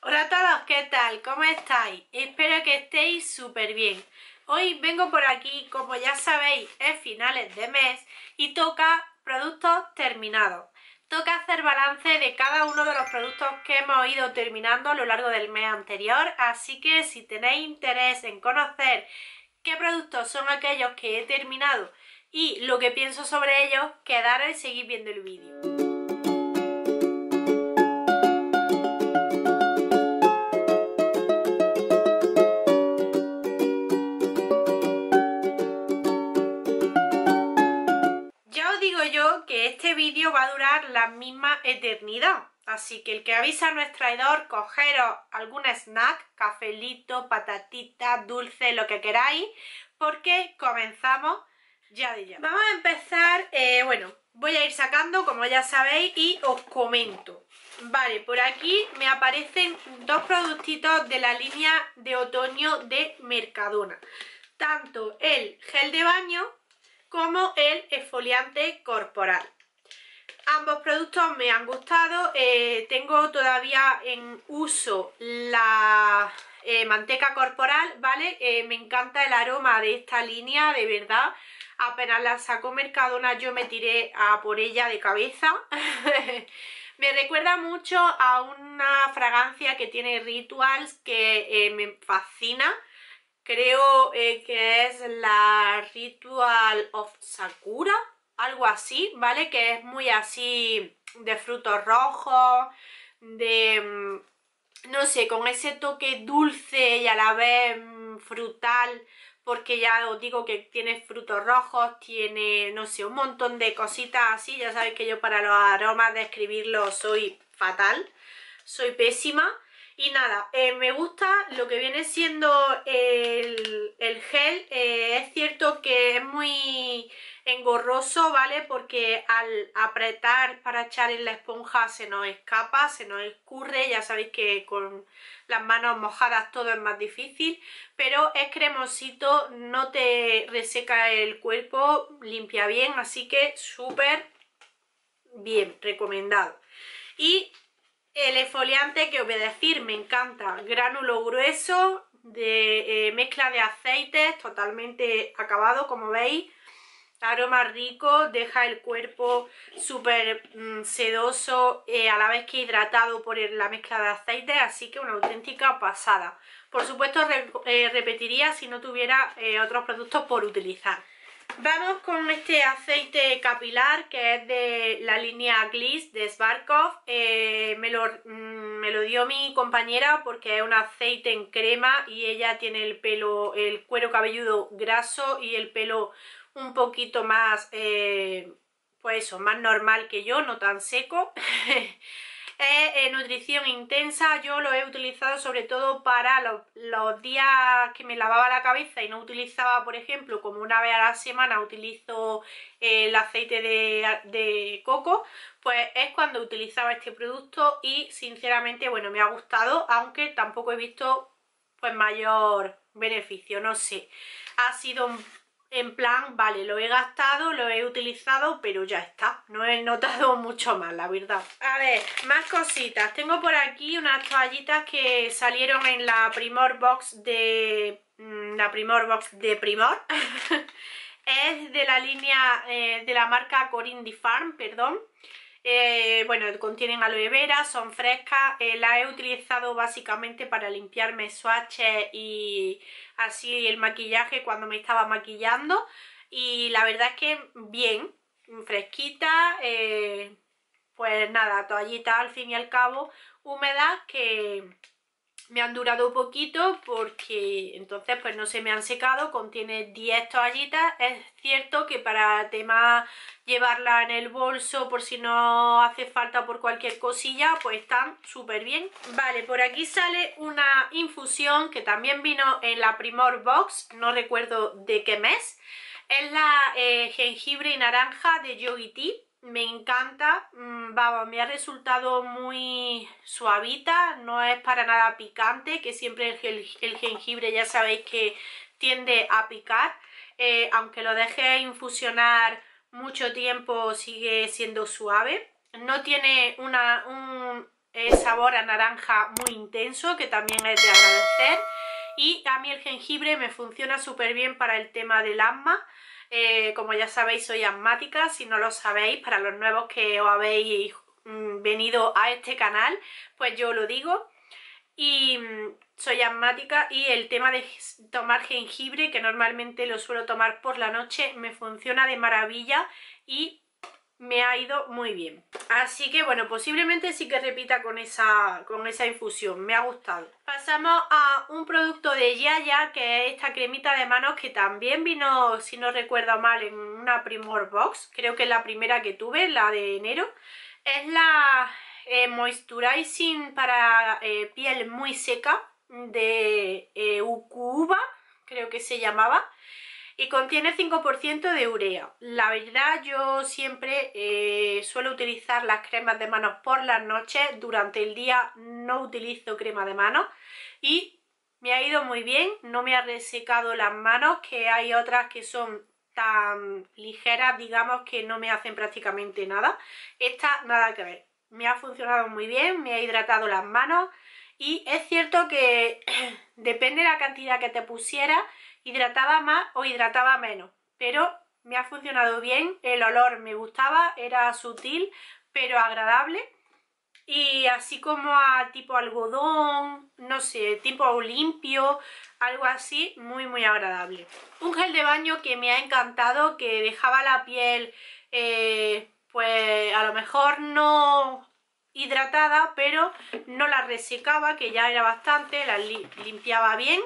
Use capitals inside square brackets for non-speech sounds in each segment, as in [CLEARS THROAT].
Hola a todos, ¿qué tal? ¿Cómo estáis? Espero que estéis súper bien. Hoy vengo por aquí, como ya sabéis, es finales de mes y toca productos terminados. Toca hacer balance de cada uno de los productos que hemos ido terminando a lo largo del mes anterior, así que si tenéis interés en conocer qué productos son aquellos que he terminado y lo que pienso sobre ellos, quedaros y seguid viendo el vídeo. la misma eternidad. Así que el que avisa a nuestro traidor, cogeros algún snack, cafelito, patatita, dulce, lo que queráis, porque comenzamos ya de ya. Vamos a empezar, eh, bueno, voy a ir sacando, como ya sabéis, y os comento. Vale, por aquí me aparecen dos productitos de la línea de otoño de Mercadona. Tanto el gel de baño como el esfoliante corporal. Ambos productos me han gustado, eh, tengo todavía en uso la eh, manteca corporal, ¿vale? Eh, me encanta el aroma de esta línea, de verdad. Apenas la sacó Mercadona yo me tiré a por ella de cabeza. [LAUGHS] me recuerda mucho a una fragancia que tiene Rituals que me fascina. Creo que es la Ritual of Sakura, algo así, ¿vale? Que es muy así de frutos rojos, de, mm, no sé, con ese toque dulce y a la vez mm, frutal, porque ya os digo que tiene frutos rojos, tiene, no sé, un montón de cositas así, ya sabéis que yo para los aromas de escribirlo soy fatal, soy pésima, y nada, eh, me gusta lo que viene siendo el, gel. Eh, es cierto que es muy engorroso, ¿vale? Porque al apretar para echar en la esponja se nos escapa, se nos escurre. Ya sabéis que con las manos mojadas todo es más difícil. Pero es cremosito, no te reseca el cuerpo, limpia bien. Así que súper bien, recomendado. Y el exfoliante que os voy a decir, me encanta, gránulo grueso, de eh, mezcla de aceites, totalmente acabado, como veis. Aroma rico, deja el cuerpo súper mm, sedoso, eh, a la vez que hidratado por la mezcla de aceites, así que una auténtica pasada. Por supuesto, eh, repetiría si no tuviera otros productos por utilizar. Vamos con este aceite capilar que es de la línea Gliss de Svarkov, eh, me, lo, mm, me, lo, dio mi compañera porque es un aceite en crema y ella tiene el pelo, el cuero cabelludo graso y el pelo un poquito más, eh, pues eso, más normal que yo, no tan seco. [LAUGHS] es eh, nutrición intensa, yo lo he utilizado sobre todo para los, días que me lavaba la cabeza y no utilizaba, por ejemplo, como una vez a la semana utilizo eh, el aceite de, coco, pues es cuando utilizaba este producto y sinceramente, bueno, me ha gustado, aunque tampoco he visto pues mayor beneficio, no sé. Ha sido en plan, vale, lo he gastado, lo he utilizado, pero ya está. No he notado [LAUGHS] mucho más, la verdad. A ver, más cositas. Tengo por aquí unas toallitas que salieron en la Primor Box de... Mm, la Primor Box de Primor. [LAUGHS] es de la línea, eh, de la marca Corindi Farm, perdón. Eh, bueno, contienen aloe vera, son frescas, eh, La he utilizado básicamente para limpiarme swatches y así el maquillaje cuando me estaba maquillando y la verdad es que bien, fresquita, eh, pues nada, toallita al fin y al cabo, humedad que me han durado poquito porque entonces pues no se me han secado, contiene 10 toallitas, es cierto que para tema llevarla en el bolso por si no hace falta por cualquier cosilla pues están súper bien. Vale, por aquí sale una infusión que también vino en la Primor Box, no recuerdo de qué mes, es la eh, jengibre y naranja de Yogi Tea me encanta, mm, me ha resultado muy suavita, no es para nada picante, que siempre el, jengibre ya sabéis que tiende a picar, eh, aunque lo deje infusionar mucho tiempo sigue siendo suave, no tiene un eh, sabor a naranja muy intenso, que también es de agradecer, y a mí el jengibre me funciona súper bien para el tema del asma, eh, como ya sabéis, soy asmática. Si no lo sabéis, para los nuevos que os habéis mm, venido a este canal, pues yo lo digo. Y mm, soy asmática y el tema de tomar jengibre, que normalmente lo suelo tomar por la noche, me funciona de maravilla y me ha ido muy bien. Así que bueno, posiblemente sí que repita con esa, con esa infusión, me ha gustado. Pasamos a un producto de Yaya, que es esta cremita de manos que también vino, si no recuerdo mal, en una Primor Box. Creo que es la primera que tuve, la de enero. Es la eh, Moisturizing para eh, piel muy seca de eh, Ucuba, creo que se llamaba y contiene 5% de urea. La verdad yo siempre eh, suelo utilizar las cremas de manos por las noches, durante el día no utilizo crema de manos y me ha ido muy bien, no me ha resecado las manos, que hay otras que son tan ligeras, digamos, que no me hacen prácticamente nada. Esta nada que ver, me ha funcionado muy bien, me ha hidratado las manos y es cierto que [CLEARS THROAT] depende de la cantidad que te pusiera hidrataba más o hidrataba menos, pero me ha funcionado bien, el olor me gustaba, era sutil pero agradable y así como a tipo algodón, no sé, tipo limpio, algo así muy muy agradable. Un gel de baño que me ha encantado, que dejaba la piel eh, pues a lo mejor no hidratada, pero no la resecaba, que ya era bastante, la limpiaba bien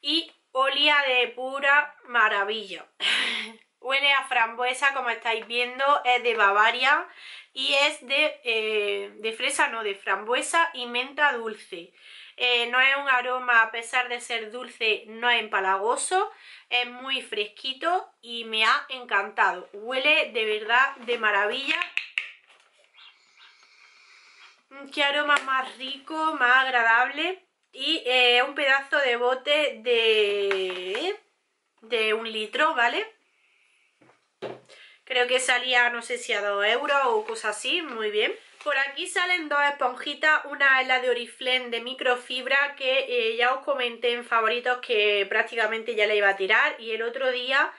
y olía de pura maravilla. [LAUGHS] Huele a frambuesa, como estáis viendo, es de Bavaria y es de, eh, de fresa, no, de frambuesa y menta dulce. Eh, no es un aroma, a pesar de ser dulce, no es empalagoso, es muy fresquito y me ha encantado. Huele de verdad de maravilla. Mm, qué aroma más rico, más agradable y eh, un pedazo de bote de, de un litro, ¿vale? Creo que salía, no sé si a 2 euros o cosas así, muy bien. Por aquí salen dos esponjitas, una es la de Oriflame de microfibra que eh, ya os comenté en favoritos que prácticamente ya la iba a tirar y el otro día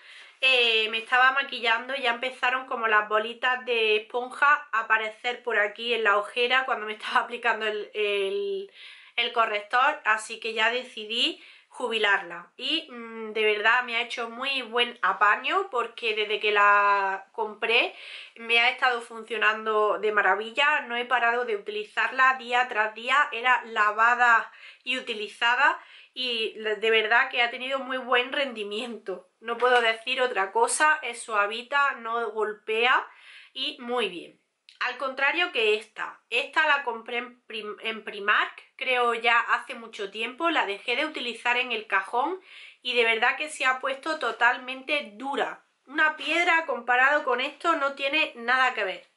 eh, me estaba maquillando y ya empezaron como las bolitas de esponja a aparecer por aquí en la ojera cuando me estaba aplicando el el corrector, así que ya decidí jubilarla y mm, de verdad me ha hecho muy buen apaño porque desde que la compré me ha estado funcionando de maravilla, no he parado de utilizarla día tras día, era lavada y utilizada y de verdad que ha tenido muy buen rendimiento, no puedo decir otra cosa, es suavita, no golpea y muy bien. Al contrario que esta, esta la compré en, Primark, creo ya hace mucho tiempo, la dejé de utilizar en el cajón y de verdad que se ha puesto totalmente dura. Una piedra comparado con esto no tiene nada que ver.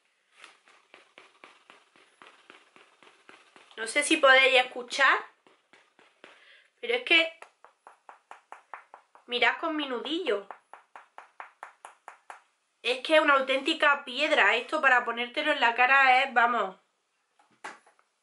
No sé si podéis escuchar, pero es que mirad con mi nudillo. Es que es una auténtica piedra. Esto para ponértelo en la cara es, vamos,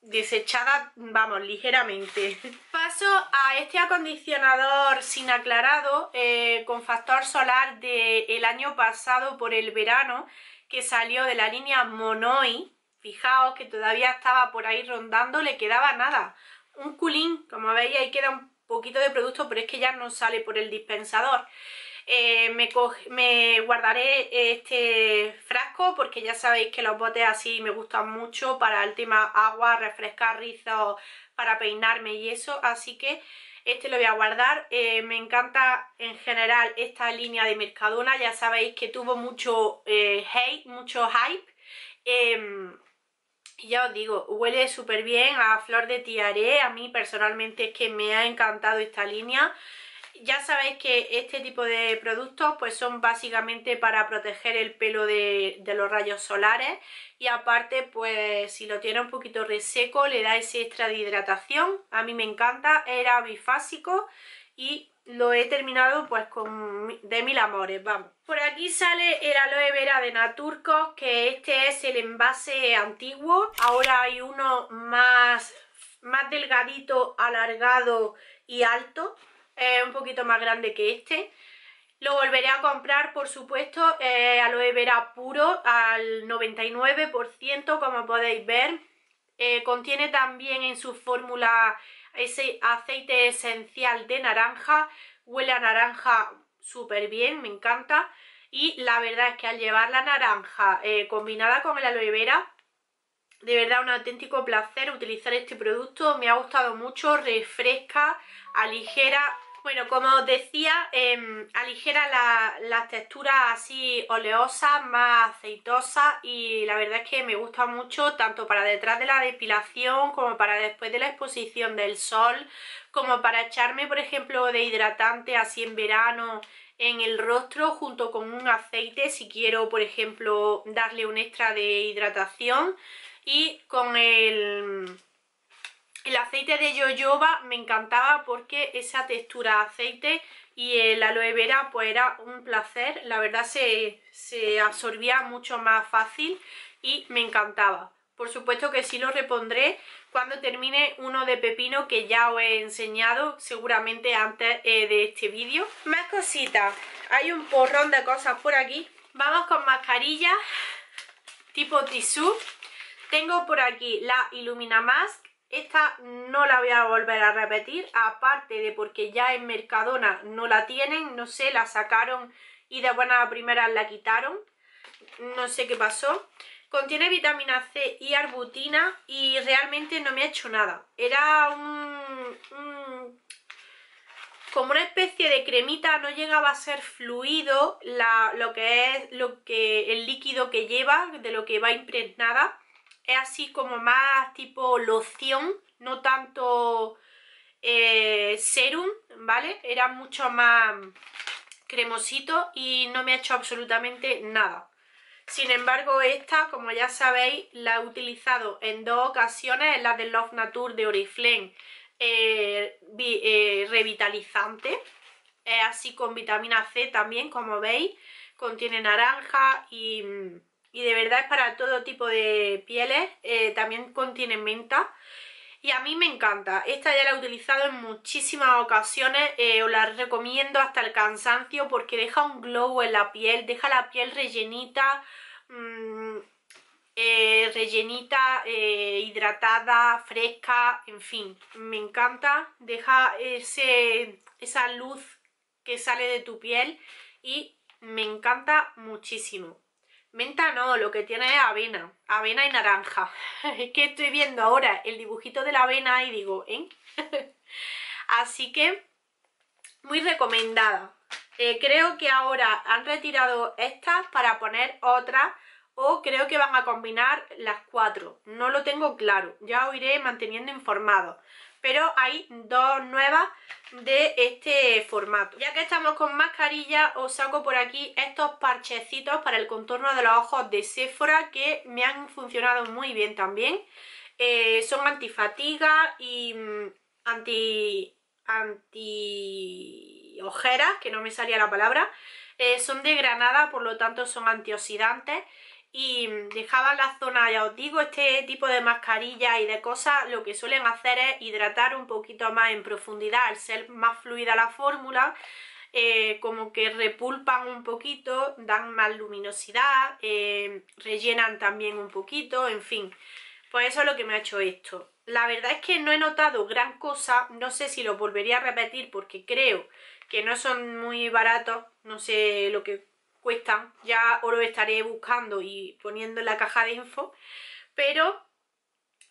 desechada, vamos, ligeramente. Paso a este acondicionador sin aclarado eh, con factor solar del el año pasado por el verano que salió de la línea Monoi. Fijaos que todavía estaba por ahí rondando, le quedaba nada. Un culín, como veis ahí queda un poquito de producto, pero es que ya no sale por el dispensador. Eh, me, guardaré este frasco porque ya sabéis que los botes así me gustan mucho para el tema agua, refrescar rizos, para peinarme y eso, así que este lo voy a guardar, eh, me encanta en general esta línea de Mercadona, ya sabéis que tuvo mucho eh, hate, mucho hype, em, y ya os digo, huele súper bien a flor de tiaré, a mí personalmente es que me ha encantado esta línea, ya sabéis que este tipo de productos pues son básicamente para proteger el pelo de, los rayos solares y aparte pues si lo tiene un poquito reseco le da ese extra de hidratación. A mí me encanta, era bifásico y lo he terminado pues con de mil amores, vamos. Por aquí sale el aloe vera de Naturcos, que este es el envase antiguo. Ahora hay uno más, más delgadito, alargado y alto un poquito más grande que este. Lo volveré a comprar, por supuesto, eh, aloe vera puro al 99%, como podéis ver. Eh, contiene también en su fórmula ese aceite esencial de naranja. Huele a naranja súper bien, me encanta. Y la verdad es que al llevar la naranja eh, combinada con el aloe vera, de verdad un auténtico placer utilizar este producto. Me ha gustado mucho, refresca, aligera bueno, como os decía, em, aligera las la texturas así oleosas, más aceitosas y la verdad es que me gusta mucho tanto para detrás de la depilación como para después de la exposición del sol, como para echarme por ejemplo de hidratante así en verano en el rostro junto con un aceite si quiero por ejemplo darle un extra de hidratación y con el el aceite de jojoba me encantaba porque esa textura de aceite y el aloe vera pues era un placer, la verdad se, se absorbía mucho más fácil y me encantaba. Por supuesto que sí lo repondré cuando termine uno de pepino que ya os he enseñado seguramente antes eh, de este vídeo. Más cositas, hay un porrón de cosas por aquí. Vamos con mascarillas tipo tisú. Tengo por aquí la ilumina más. Esta no la voy a volver a repetir, aparte de porque ya en Mercadona no la tienen, no sé, la sacaron y de buena primera la quitaron, no sé qué pasó. Contiene vitamina C y arbutina y realmente no me ha hecho nada. Era un, como una especie de cremita, no llegaba a ser fluido lo que es lo que, el líquido que lleva, de lo que va impregnada es así como más tipo loción, no tanto eh, serum, ¿vale? Era mucho más cremosito y no me ha hecho absolutamente nada. Sin embargo, esta, como ya sabéis, la he utilizado en dos ocasiones, en la de Love Nature de Oriflame eh, eh, revitalizante. Es así con vitamina C también, como veis. Contiene naranja y mm, y de verdad es para todo tipo de pieles, eh, también contiene menta y a mí me encanta, esta ya la he utilizado en muchísimas ocasiones, eh, os la recomiendo hasta el cansancio porque deja un glow en la piel, deja la piel rellenita, mm, eh, rellenita, hidratada, fresca, en fin, me encanta, deja ese, esa luz que sale de tu piel y me encanta muchísimo. Menta no, lo que tiene es avena, avena y naranja. [LAUGHS] es que estoy viendo ahora el dibujito de la avena y digo, ¿eh? [LAUGHS] Así que, muy recomendada. Eh, creo que ahora han retirado estas para poner otras o creo que van a combinar las cuatro. No lo tengo claro, ya os iré manteniendo informado pero hay dos nuevas de este formato. Ya que estamos con mascarilla, os saco por aquí estos parchecitos para el contorno de los ojos de Sephora que me han funcionado muy bien también. Eh, son antifatiga y mm, anti... anti... ojeras, que no me salía la palabra. Eh, son de granada, por lo tanto son antioxidantes y dejaba la zona, ya os digo, este tipo de mascarillas y de cosas lo que suelen hacer es hidratar un poquito más en profundidad, al ser más fluida la fórmula, eh, como que repulpan un poquito, dan más luminosidad, eh, rellenan también un poquito, en fin, pues eso es lo que me ha hecho esto. La verdad es que no he notado gran cosa, no sé si lo volvería a repetir porque creo que no son muy baratos, no sé lo que cuestan. Ya os lo estaré buscando y poniendo en la caja de info. Pero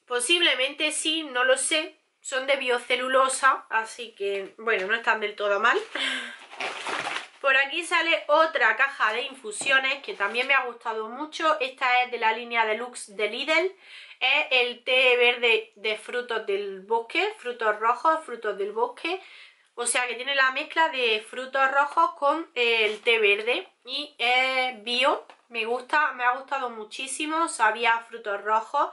posiblemente sí, no lo sé. Son de biocelulosa, así que, bueno, no están del todo mal. Por aquí sale otra caja de infusiones que también me ha gustado mucho. Esta es de la línea deluxe de Lidl. Es el té verde de frutos del bosque, frutos rojos, frutos del bosque. O sea que tiene la mezcla de frutos rojos con eh, el té verde y es bio, me gusta, me ha gustado muchísimo, sabía frutos rojos,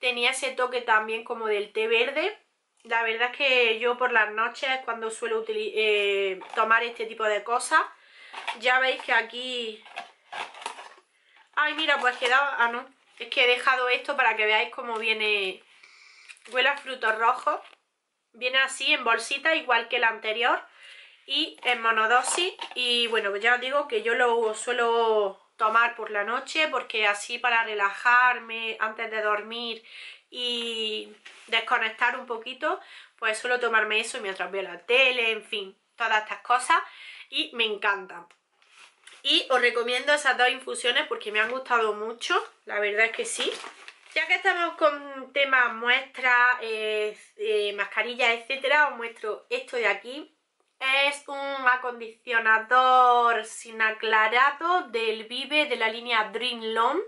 tenía ese toque también como del té verde. La verdad es que yo por las noches cuando suelo eh, tomar este tipo de cosas, ya veis que aquí... Ay, mira, pues quedaba... Ah, no, es que he dejado esto para que veáis cómo viene... Huele a frutos rojos Viene así en bolsita igual que la anterior y en monodosis y bueno, ya os digo que yo lo suelo tomar por la noche porque así para relajarme antes de dormir y desconectar un poquito pues suelo tomarme eso mientras veo la tele, en fin, todas estas cosas y me encantan y os recomiendo esas dos infusiones porque me han gustado mucho, la verdad es que sí ya que estamos con temas muestras, eh, etc., mascarillas, etcétera, os muestro esto de aquí. Es un acondicionador sin aclarado del Vive de la línea Dream Long.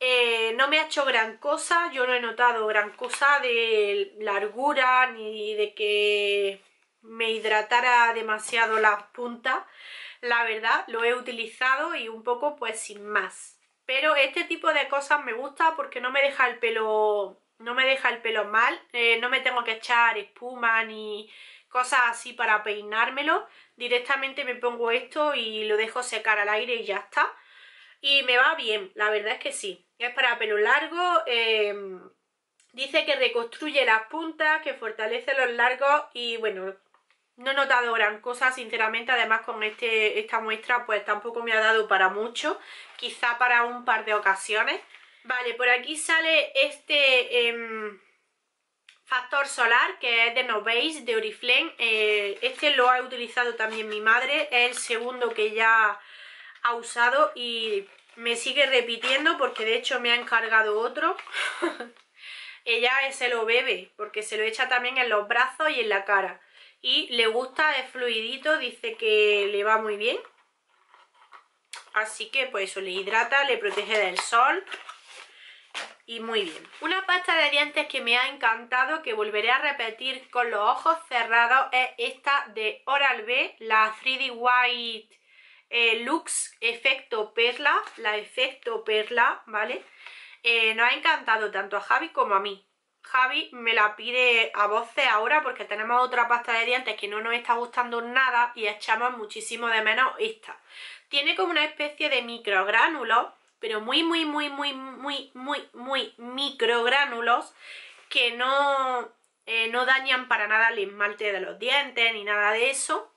Eh, no me ha hecho gran cosa, yo no he notado gran cosa de largura ni de que me hidratara demasiado las puntas. La verdad, lo he utilizado y un poco pues sin más pero este tipo de cosas me gusta porque no me deja el pelo no me deja el pelo mal eh, no me tengo que echar espuma ni cosas así para peinármelo directamente me pongo esto y lo dejo secar al aire y ya está y me va bien, la verdad es que sí es para pelo largo em, dice que reconstruye las puntas, que fortalece los largos y bueno, no he notado gran cosa, sinceramente, además con este, esta muestra pues tampoco me ha dado para mucho, quizá para un par de ocasiones. Vale, por aquí sale este em, factor solar que es de Novéis de Oriflame. Eh, este lo ha utilizado también mi madre, es el segundo que ya ha usado y me sigue repitiendo porque de hecho me ha encargado otro. [LAUGHS] Ella se lo bebe porque se lo echa también en los brazos y en la cara y le gusta, es fluidito, dice que le va muy bien. Así que pues eso, le hidrata, le protege del sol y muy bien. Una pasta de dientes que me ha encantado, que volveré a repetir con los ojos cerrados, es esta de Oral-B, la 3D White eh, Lux Efecto Perla, la Efecto Perla, ¿vale? Eh, nos ha encantado tanto a Javi como a mí. Javi me la pide a voces ahora porque tenemos otra pasta de dientes que no nos está gustando nada y echamos muchísimo de menos esta. Tiene como una especie de microgránulos, pero muy, muy, muy, muy, muy, muy, muy microgránulos que no, eh, no dañan para nada el esmalte de los dientes ni nada de eso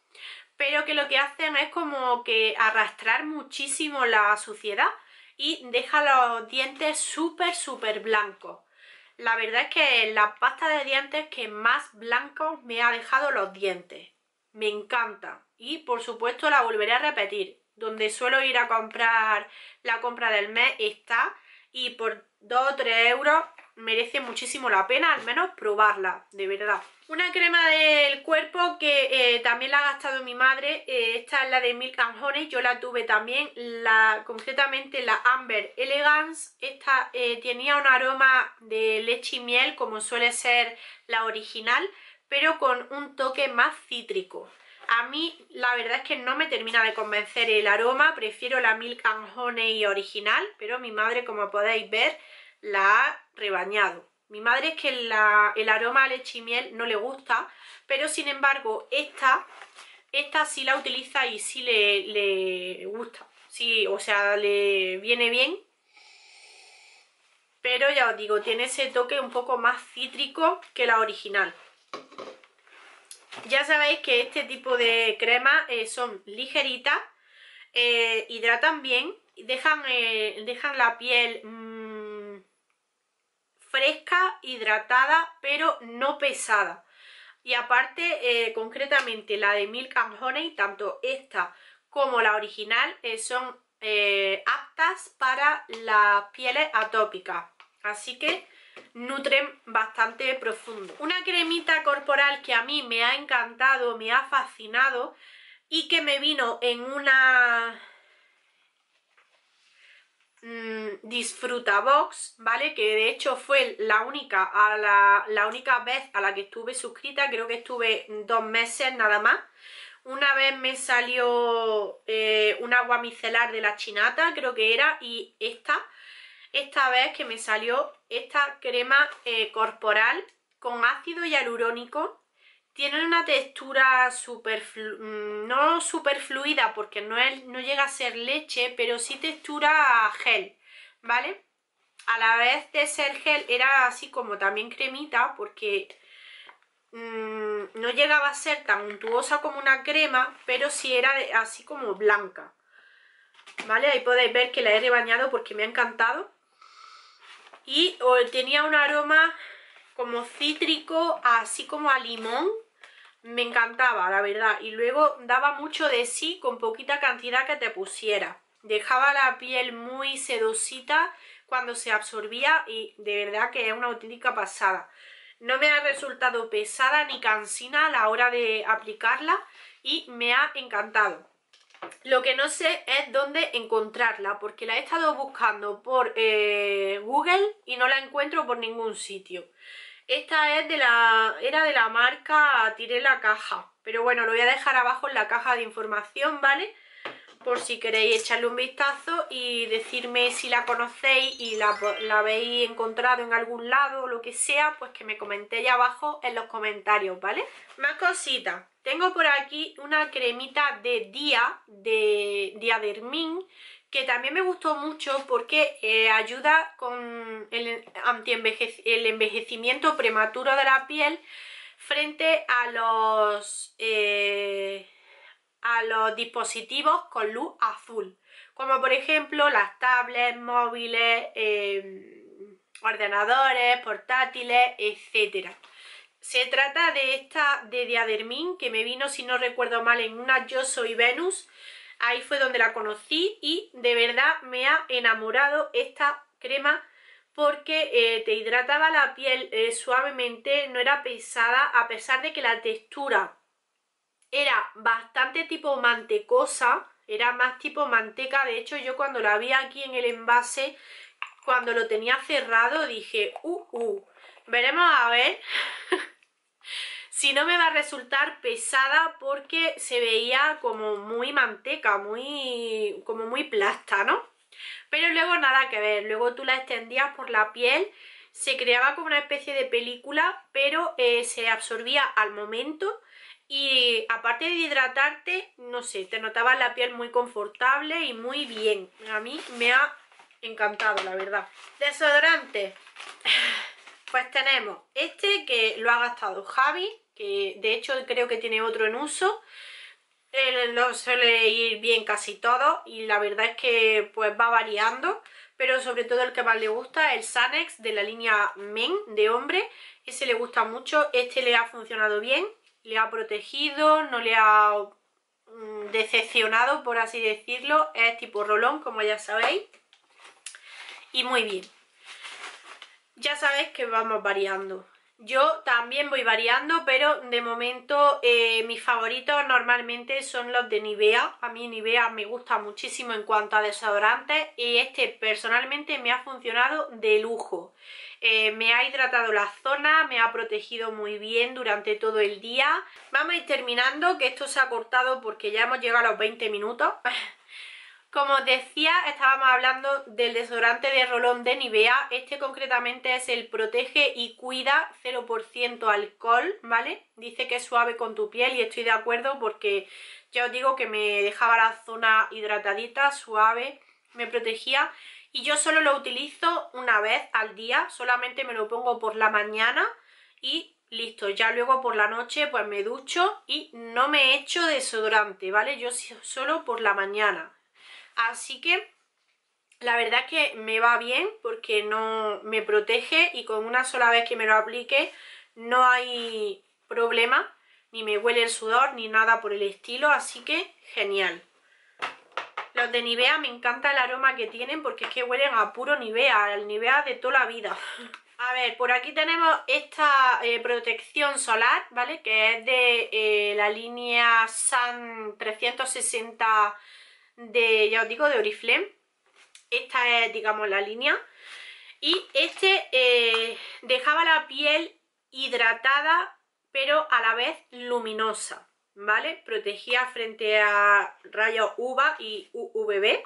pero que lo que hacen es como que arrastrar muchísimo la suciedad y deja los dientes súper súper blancos la verdad es que la pasta de dientes que más blanco me ha dejado los dientes. Me encanta. Y por supuesto la volveré a repetir. Donde suelo ir a comprar la compra del mes está y por 2 o 3 euros merece muchísimo la pena al menos probarla, de verdad. Una crema del cuerpo que eh, también la ha gastado mi madre, eh, esta es la de Milk and Honey, yo la tuve también, la, concretamente la Amber Elegance, esta eh, tenía un aroma de leche y miel como suele ser la original, pero con un toque más cítrico. A mí la verdad es que no me termina de convencer el aroma, prefiero la Milk and Honey original, pero mi madre como podéis ver la ha rebañado. Mi madre es que el aroma a leche y miel no le gusta, pero sin embargo esta, esta sí la utiliza y sí le, gusta. Sí, o sea, le viene bien. Pero ya os digo, tiene ese toque un poco más cítrico que la original. Ya sabéis que este tipo de crema eh, son ligeritas, eh, hidratan bien, dejan, eh, dejan la piel... Mm, hidratada pero no pesada. Y aparte, eh, concretamente la de Milk and Honey, tanto esta como la original eh, son eh, aptas para las pieles atópicas. Así que nutren bastante profundo. Una cremita corporal que a mí me ha encantado, me ha fascinado y que me vino en una Mm, disfruta Box, ¿vale? Que de hecho fue la única, a la, única vez a la que estuve suscrita, creo que estuve dos meses nada más. Una vez me salió eh, un agua micelar de la chinata, creo que era, y esta, esta vez que me salió esta crema eh, corporal con ácido hialurónico tiene una textura super mm, no super fluida porque no, no llega a ser leche, pero sí textura gel, ¿vale? A la vez de ser gel era así como también cremita porque mm, no llegaba a ser tan untuosa como una crema, pero sí era así como blanca. ¿Vale? Ahí podéis ver que la he rebañado porque me ha encantado. Y tenía un aroma como cítrico, así como a limón, me encantaba, la verdad. Y luego daba mucho de sí con poquita cantidad que te pusiera. Dejaba la piel muy sedosita cuando se absorbía y de verdad que es una auténtica pasada. No me ha resultado pesada ni cansina a la hora de aplicarla y me ha encantado. Lo que no sé es dónde encontrarla porque la he estado buscando por eh, Google y no la encuentro por ningún sitio. Esta era de la marca Tiré la Caja, pero bueno, lo voy a dejar abajo en la caja de información, ¿vale? Por si queréis echarle un vistazo y decirme si la conocéis y la, la habéis encontrado en algún lado o lo que sea, pues que me comentéis abajo en los comentarios, ¿vale? Más cositas. Tengo por aquí una cremita de Día, de Diadermin, que también me gustó mucho porque eh, ayuda con el, envejecimiento prematuro de la piel frente a los, eh, a los dispositivos con luz azul, como por ejemplo las tablets, móviles, em, ordenadores, portátiles, etc. Se trata de esta de Diadermin que me vino, si no recuerdo mal, en una Yo Soy Venus Ahí fue donde la conocí y de verdad me ha enamorado esta crema porque eh, te hidrataba la piel eh, suavemente, no era pesada, a pesar de que la textura era bastante tipo mantecosa, era más tipo manteca, de hecho yo cuando la vi aquí en el envase, cuando lo tenía cerrado dije, uh, uh, veremos a ver... [LAUGHS] si no me va a resultar pesada porque se veía como muy manteca, muy como muy plasta, ¿no? Pero luego nada que ver, luego tú la extendías por la piel, se creaba como una especie de película, pero eh, se absorbía al momento y aparte de hidratarte, no sé, te notaba la piel muy confortable y muy bien. A mí me ha encantado, la verdad. Desodorante. [SIGHS] Pues tenemos este que lo ha gastado Javi, de hecho creo que tiene otro en uso. Eh, lo suele ir bien casi todo y la verdad es que pues va variando, pero sobre todo el que más le gusta es el Sanex de la línea Men de hombre, ese le gusta mucho, este le ha funcionado bien, le ha protegido, no le ha mm, decepcionado por así decirlo, es tipo rolón como ya sabéis y muy bien. Ya sabéis que vamos variando. Yo también voy variando, pero de momento eh, mis favoritos normalmente son los de Nivea. A mí Nivea me gusta muchísimo en cuanto a desodorantes y este personalmente me ha funcionado de lujo. Eh, me ha hidratado la zona, me ha protegido muy bien durante todo el día. Vamos a ir terminando, que esto se ha cortado porque ya hemos llegado a los 20 minutos. [LAUGHS] Como os decía, estábamos hablando del desodorante de rolón de Nivea. Este concretamente es el Protege y Cuida 0% alcohol, ¿vale? Dice que es suave con tu piel y estoy de acuerdo porque ya os digo que me dejaba la zona hidratadita, suave, me protegía. Y yo solo lo utilizo una vez al día, solamente me lo pongo por la mañana y listo, ya luego por la noche pues me ducho y no me echo desodorante, ¿vale? Yo solo por la mañana, Así que la verdad es que me va bien porque no me protege y con una sola vez que me lo aplique no hay problema, ni me huele el sudor ni nada por el estilo, así que genial. Los de Nivea me encanta el aroma que tienen porque es que huelen a puro Nivea, al Nivea de toda la vida. [LAUGHS] A ver, por aquí tenemos esta eh, protección solar, ¿vale? Que es de eh, la línea San 360 de, ya os digo, de Oriflame. Esta es, digamos, la línea. Y este eh, dejaba la piel hidratada, pero a la vez luminosa, ¿vale? Protegía frente a rayos UVA y UVB.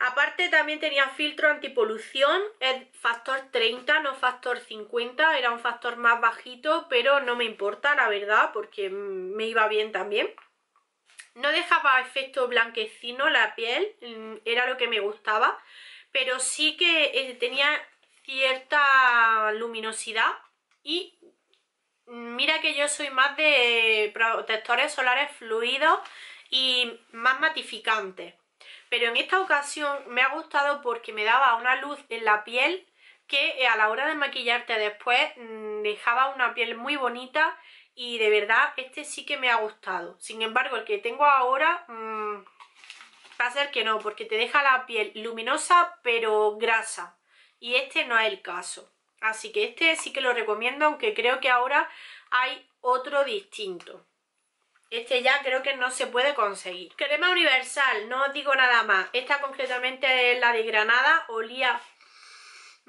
Aparte también tenía filtro antipolución, es factor 30, no factor 50, era un factor más bajito, pero no me importa la verdad porque me iba bien también. No dejaba efecto blanquecino la piel, mm, era lo que me gustaba, pero sí que eh, tenía cierta luminosidad y mira que yo soy más de protectores solares fluidos y más matificantes. Pero en esta ocasión me ha gustado porque me daba una luz en la piel que eh, a la hora de maquillarte después mm, dejaba una piel muy bonita y de verdad este sí que me ha gustado. Sin embargo, el que tengo ahora mm, va a ser que no, porque te deja la piel luminosa pero grasa. Y este no es el caso. Así que este sí que lo recomiendo, aunque creo que ahora hay otro distinto. Este ya creo que no se puede conseguir. Crema universal, no os digo nada más. Esta concretamente es la de Granada, olía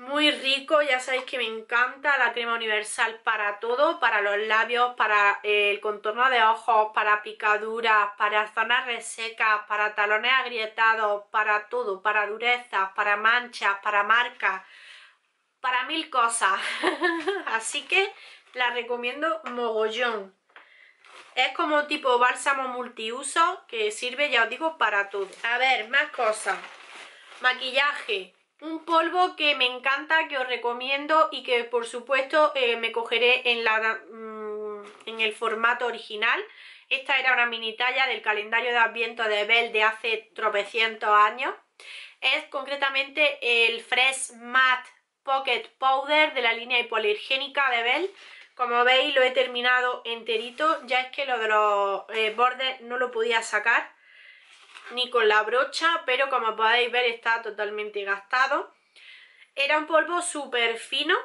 muy rico, ya sabéis que me encanta la crema universal para todo, para los labios, para eh, el contorno de ojos, para picaduras, para zonas resecas, para talones agrietados, para todo, para durezas, para manchas, para marcas, para mil cosas. [LAUGHS] Así que la recomiendo mogollón. Es como tipo bálsamo multiuso que sirve, ya os digo, para todo. A ver, más cosas. Maquillaje un polvo que me encanta, que os recomiendo y que por supuesto eh, me cogeré mm, en, el formato original. Esta era una mini talla del calendario de Adviento de Bell de hace tropecientos años. Es concretamente el Fresh Matte Pocket Powder de la línea hipoalergénica de Bell. Como veis lo he terminado enterito, ya es que lo de los eh, bordes no lo podía sacar ni con la brocha, pero como podéis ver está totalmente gastado. Era un polvo súper fino,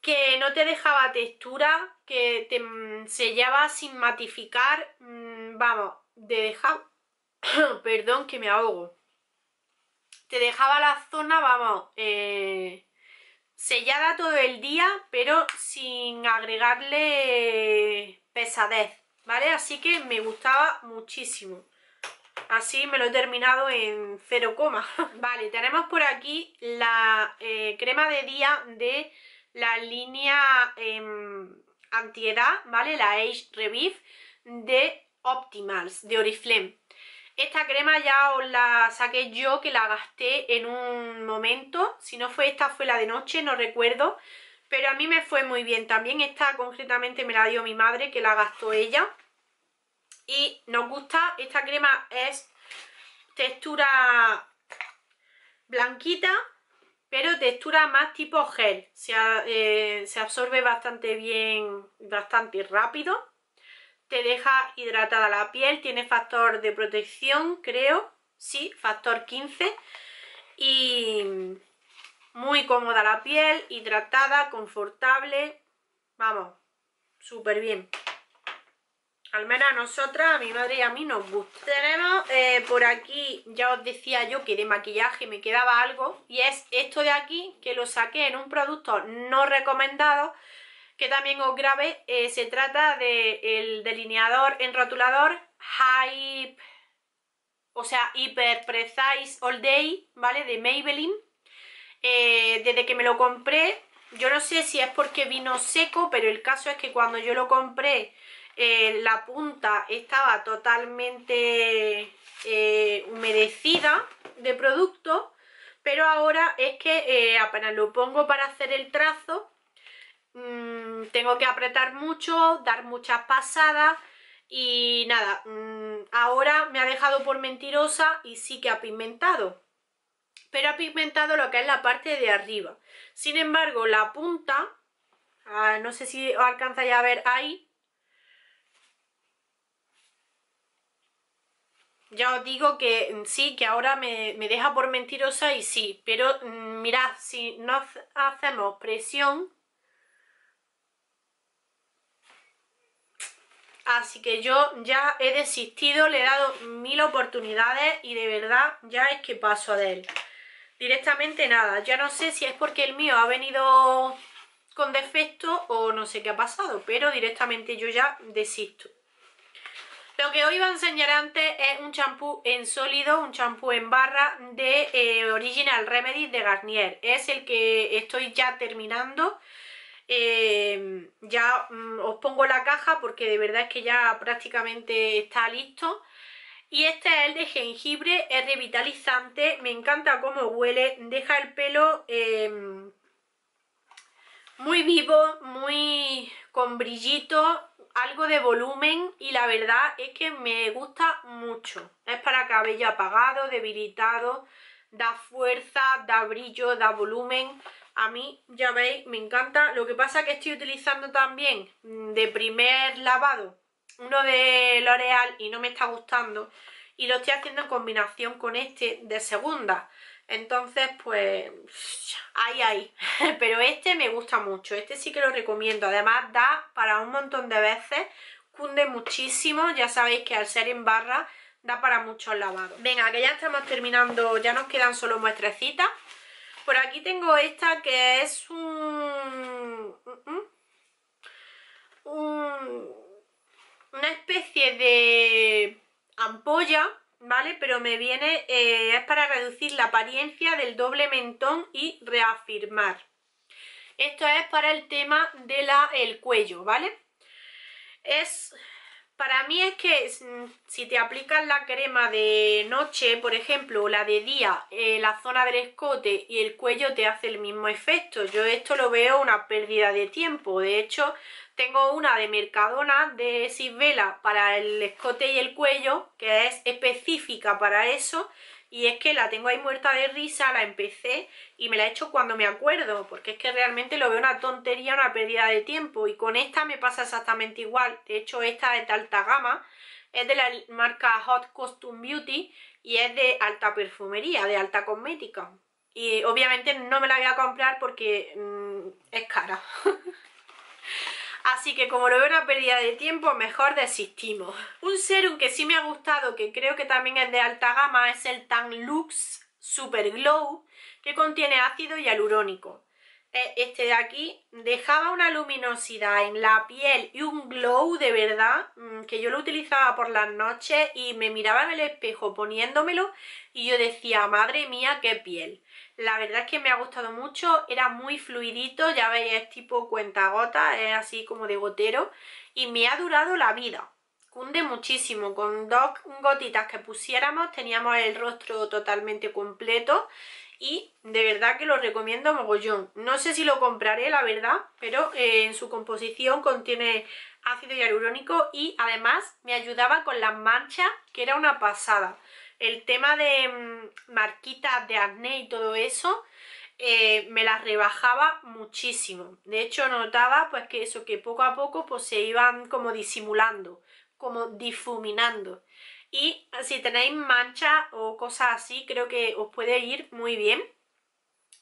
que no te dejaba textura, que te mm, sellaba sin matificar, mm, vamos, te dejaba, [COUGHS] perdón que me ahogo, te dejaba la zona, vamos, eh, sellada todo el día, pero sin agregarle pesadez, ¿vale? Así que me gustaba muchísimo. Así me lo he terminado en 0, [LAUGHS] vale, tenemos por aquí la eh, crema de día de la línea em, antiedad, ¿vale? La Age Revive de Optimals, de Oriflame. Esta crema ya os la saqué yo, que la gasté en un momento. Si no fue esta, fue la de noche, no recuerdo. Pero a mí me fue muy bien. También esta concretamente me la dio mi madre, que la gastó ella y nos gusta, esta crema es textura blanquita, pero textura más tipo gel, se, eh, se absorbe bastante bien, bastante rápido, te deja hidratada la piel, tiene factor de protección, creo, sí, factor 15, y muy cómoda la piel, hidratada, confortable, vamos, súper bien. Al menos a nosotras, a mi madre y a mí nos gusta. Tenemos eh, por aquí, ya os decía yo que de maquillaje me quedaba algo. Y es esto de aquí, que lo saqué en un producto no recomendado que también os grabé. Eh, se trata del el delineador en rotulador Hype, o sea, Hyper Precise All Day, ¿vale? De Maybelline. Eh, desde que me lo compré, yo no sé si es porque vino seco, pero el caso es que cuando yo lo compré eh, la punta estaba totalmente eh, humedecida de producto, pero ahora es que eh, apenas lo pongo para hacer el trazo, mm, tengo que apretar mucho, dar muchas pasadas y nada, mm, ahora me ha dejado por mentirosa y sí que ha pigmentado pero ha pigmentado lo que es la parte de arriba. Sin embargo, la punta, ah, no sé si alcanza ya a ver ahí, ya os digo que mm, sí, que ahora me, deja por mentirosa y sí, pero mm, mirad, si no hacemos presión, Así que yo ya he desistido, le he dado mil oportunidades y de verdad ya es que paso a él. Directamente nada, ya no sé si es porque el mío ha venido con defecto o no sé qué ha pasado, pero directamente yo ya desisto. Lo que hoy voy a enseñar antes es un champú en sólido, un champú en barra de eh, Original Remedy de Garnier. Es el que estoy ya terminando. Em, ya mm, os pongo la caja porque de verdad es que ya prácticamente está listo. Y este es el de jengibre, es revitalizante, me encanta cómo huele, deja el pelo em, muy vivo, muy con brillito, algo de volumen y la verdad es que me gusta mucho. Es para cabello apagado, debilitado, da fuerza, da brillo, da volumen. A mí, ya veis, me encanta. Lo que pasa que estoy utilizando también mm, de primer lavado uno de L'Oreal y no me está gustando. Y lo estoy haciendo en combinación con este de segunda. Entonces, pues, ahí, ahí. [LAUGHS] Pero este me gusta mucho, este sí que lo recomiendo. Además, da para un montón de veces, cunde muchísimo. Ya sabéis que al ser en barra, da para muchos lavados. Venga, que ya estamos terminando, ya nos quedan solo muestrecitas. Por aquí tengo esta que es un... un una especie de ampolla ¿vale? Pero me viene, eh, es para reducir la apariencia del doble mentón y reafirmar. Esto es para el tema del el cuello, ¿vale? Es para mí es que mm, si te aplicas la crema de noche, por ejemplo, o la de día, eh, la zona del escote y el cuello te hace el mismo efecto. Yo esto lo veo una pérdida de tiempo. De hecho, tengo una de Mercadona de Sisvela para el escote y el cuello, que es específica para eso y es que la tengo ahí muerta de risa, la empecé y me la he hecho cuando me acuerdo, porque es que realmente lo veo una tontería, una pérdida de tiempo y con esta me pasa exactamente igual, de hecho esta es de alta gama, es de la marca Hot Costume Beauty y es de alta perfumería, de alta cosmética y obviamente no me la voy a comprar porque mm, es cara [LAUGHS] Así que como lo veo una pérdida de tiempo, mejor desistimos. Un serum que sí me ha gustado, que creo que también es de alta gama, es el Tan Lux Super Glow, que contiene ácido hialurónico. E, este de aquí dejaba una luminosidad en la piel y un glow de verdad mm, que yo lo utilizaba por las noches y me miraba en el espejo poniéndomelo y yo decía, madre mía, qué piel. La verdad es que me ha gustado mucho, era muy fluidito, ya veis, es tipo cuentagota, es así como de gotero. Y me ha durado la vida, cunde muchísimo. Con dos gotitas que pusiéramos teníamos el rostro totalmente completo y de verdad que lo recomiendo mogollón. No sé si lo compraré, la verdad, pero eh, en su composición contiene ácido hialurónico y además me ayudaba con las manchas, que era una pasada el tema de mm, marquitas de acné y todo eso eh, me las rebajaba muchísimo de hecho notaba pues que eso que poco a poco pues se iban como disimulando como difuminando y si tenéis manchas o cosas así creo que os puede ir muy bien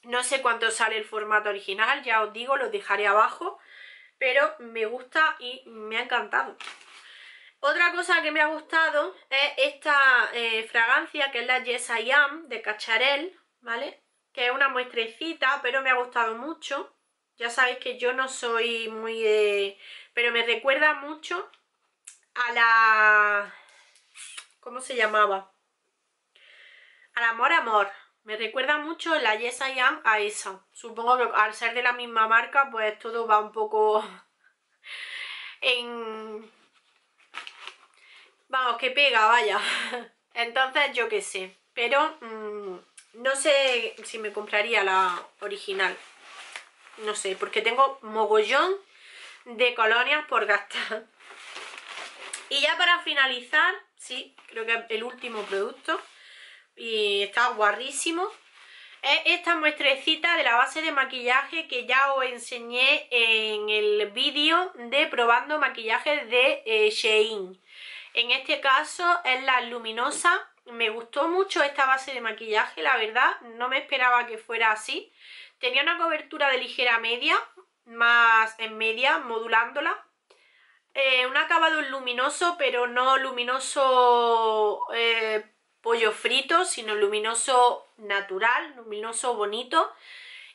no sé cuánto sale el formato original ya os digo, lo dejaré abajo pero me gusta y me ha encantado otra cosa que me ha gustado es esta eh, fragancia que es la Yes I Am de Cacharel, ¿vale? Que es una muestrecita, pero me ha gustado mucho. Ya sabéis que yo no soy muy de... pero me recuerda mucho a la... ¿Cómo se llamaba? Al amor, amor. Me recuerda mucho la Yes Am a esa. Supongo que al ser de la misma marca, pues todo va un poco [LAUGHS] en Vamos, que pega, vaya. [LAUGHS] Entonces, yo qué sé. Pero mm, no sé si me compraría la original. No sé, porque tengo mogollón de colonias por gastar. [LAUGHS] Y ya para finalizar, sí, creo que es el último producto. Y está guarrísimo. Es esta muestrecita de la base de maquillaje que ya os enseñé en el vídeo de probando maquillaje de eh, Shein. En este caso es la luminosa. Me gustó mucho esta base de maquillaje, la verdad. No me esperaba que fuera así. Tenía una cobertura de ligera media, más en media, modulándola. Eh, un acabado luminoso, pero no luminoso eh, pollo frito, sino luminoso natural, luminoso bonito.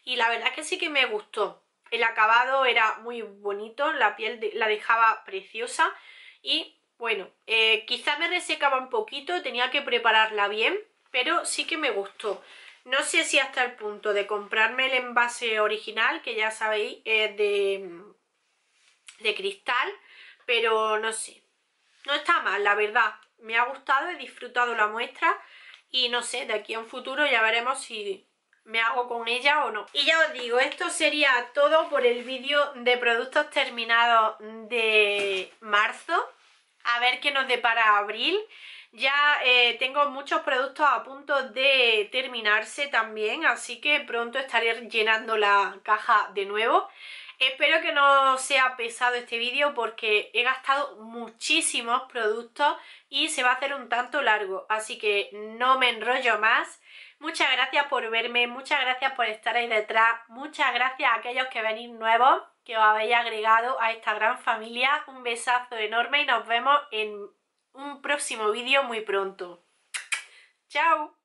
Y la verdad es que sí que me gustó. El acabado era muy bonito, la piel la dejaba preciosa y bueno, eh, quizá me resecaba un poquito, tenía que prepararla bien, pero sí que me gustó. No sé si hasta el punto de comprarme el envase original, que ya sabéis es de, de cristal, pero no sé. No está mal, la verdad. Me ha gustado, he disfrutado la muestra y no sé, de aquí a un futuro ya veremos si me hago con ella o no. Y ya os digo, esto sería todo por el vídeo de productos terminados de marzo a ver qué nos depara abril. Ya eh, tengo muchos productos a punto de terminarse también, así que pronto estaré llenando la caja de nuevo. Espero que no sea pesado este vídeo porque he gastado muchísimos productos y se va a hacer un tanto largo, así que no me enrollo más. Muchas gracias por verme, muchas gracias por estar ahí detrás, muchas gracias a aquellos que venís nuevos que os habéis agregado a esta gran familia. Un besazo enorme y nos vemos en un próximo vídeo muy pronto. ¡Chao!